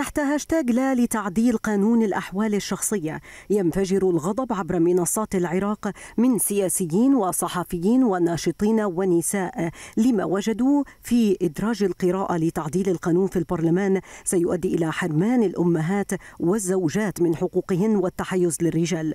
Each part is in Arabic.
تحت هاشتاج لا لتعديل قانون الأحوال الشخصية ينفجر الغضب عبر منصات العراق من سياسيين وصحفيين وناشطين ونساء لما وجدوا في إدراج القراءة لتعديل القانون في البرلمان سيؤدي إلى حرمان الأمهات والزوجات من حقوقهن والتحيز للرجال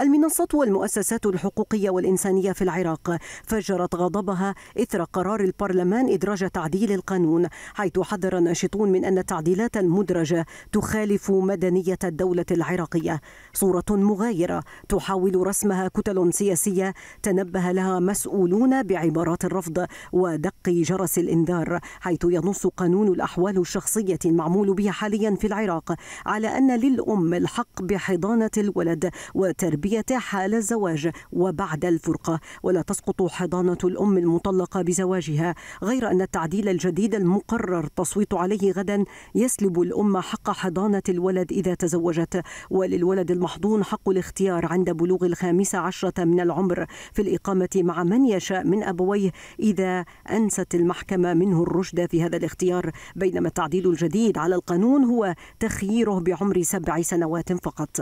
المنصات والمؤسسات الحقوقية والإنسانية في العراق فجرت غضبها إثر قرار البرلمان إدراج تعديل القانون حيث حذر الناشطون من أن التعديلات المدرجة تخالف مدنية الدولة العراقية صورة مغايرة تحاول رسمها كتل سياسية تنبه لها مسؤولون بعبارات الرفض ودق جرس الإنذار حيث ينص قانون الأحوال الشخصية المعمول به حاليا في العراق على أن للأم الحق بحضانة الولد وتربية التربية حال الزواج وبعد الفرقة ولا تسقط حضانة الأم المطلقة بزواجها غير أن التعديل الجديد المقرر التصويت عليه غدا يسلب الأم حق حضانة الولد إذا تزوجت وللولد المحضون حق الاختيار عند بلوغ الخامسة عشرة من العمر في الإقامة مع من يشاء من أبويه إذا أنست المحكمة منه الرشد في هذا الاختيار بينما التعديل الجديد على القانون هو تخييره بعمر سبع سنوات فقط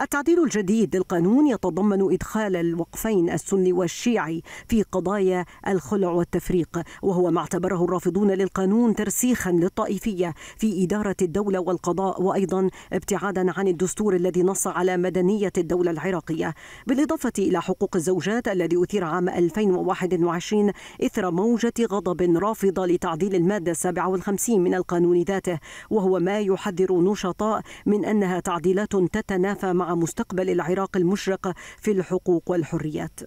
التعديل الجديد للقانون يتضمن إدخال الوقفين السني والشيعي في قضايا الخلع والتفريق وهو ما اعتبره الرافضون للقانون ترسيخا للطائفية في إدارة الدولة والقضاء وأيضا ابتعادا عن الدستور الذي نص على مدنية الدولة العراقية بالإضافة إلى حقوق الزوجات الذي أثير عام 2021 إثر موجة غضب رافضة لتعديل المادة 57 من القانون ذاته وهو ما يحذر نشطاء من أنها تعديلات تتنافى مع مع مستقبل العراق المشرق في الحقوق والحريات